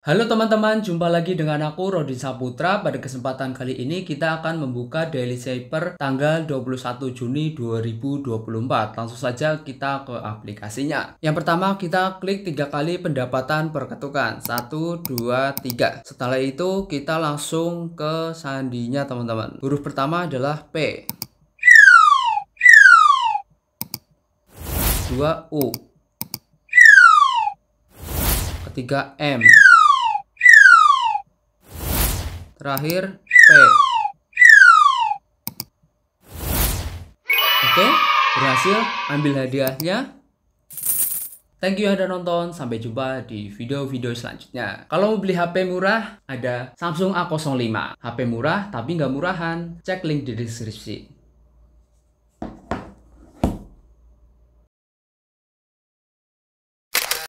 Halo teman-teman, jumpa lagi dengan aku Rodin Saputra. Pada kesempatan kali ini kita akan membuka Daily Saver tanggal 21 Juni 2024. Langsung saja kita ke aplikasinya. Yang pertama kita klik tiga kali pendapatan per ketukan. 1, 2, 3. Setelah itu kita langsung ke sandinya teman-teman. Huruf pertama adalah P. 2 U. Ketiga M terakhir P. Oke, berhasil ambil hadiahnya. Thank you yang udah nonton, sampai jumpa di video-video selanjutnya. Kalau mau beli HP murah, ada Samsung A05. HP murah tapi nggak murahan, cek link di deskripsi.